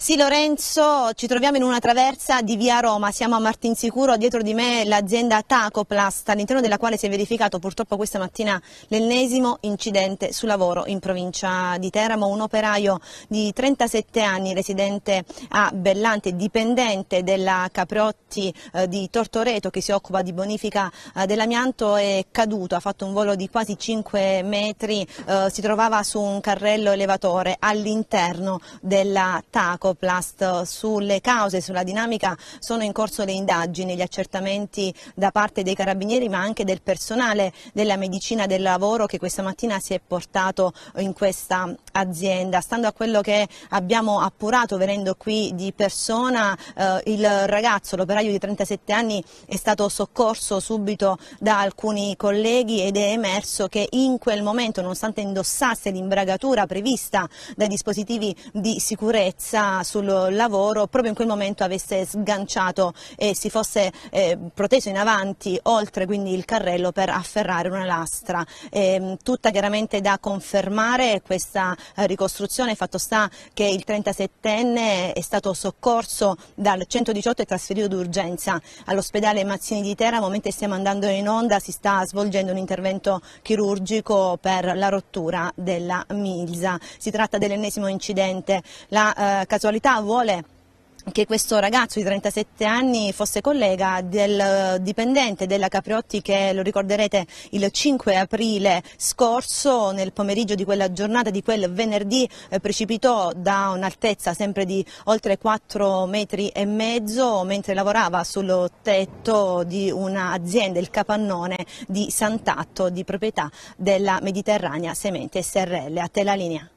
Sì Lorenzo, ci troviamo in una traversa di via Roma, siamo a Martinsicuro, dietro di me l'azienda Tacoplast, all'interno della quale si è verificato purtroppo questa mattina l'ennesimo incidente sul lavoro in provincia di Teramo. Un operaio di 37 anni, residente a Bellante, dipendente della Caprotti eh, di Tortoreto che si occupa di bonifica eh, dell'amianto, è caduto, ha fatto un volo di quasi 5 metri, eh, si trovava su un carrello elevatore all'interno della Tacoplast. Ecoplast. Sulle cause, sulla dinamica sono in corso le indagini, gli accertamenti da parte dei carabinieri ma anche del personale della medicina del lavoro che questa mattina si è portato in questa azienda. Stando a quello che abbiamo appurato venendo qui di persona, eh, il ragazzo, l'operaio di 37 anni, è stato soccorso subito da alcuni colleghi ed è emerso che in quel momento, nonostante indossasse l'imbragatura prevista dai dispositivi di sicurezza sul lavoro, proprio in quel momento avesse sganciato e si fosse eh, proteso in avanti oltre quindi il carrello per afferrare una lastra. Eh, tutta chiaramente da confermare questa eh, ricostruzione, fatto sta che il 37enne è stato soccorso dal 118 e trasferito d'urgenza all'ospedale Mazzini di Teramo, mentre stiamo andando in onda si sta svolgendo un intervento chirurgico per la rottura della milza. Si tratta dell'ennesimo incidente. La eh, casualità vuole che questo ragazzo di 37 anni fosse collega del eh, dipendente della Capriotti che lo ricorderete il 5 aprile scorso nel pomeriggio di quella giornata di quel venerdì eh, precipitò da un'altezza sempre di oltre 4 metri e mezzo mentre lavorava sul tetto di un'azienda, il capannone di Sant'Atto di proprietà della Mediterranea Semente SRL. A te la linea.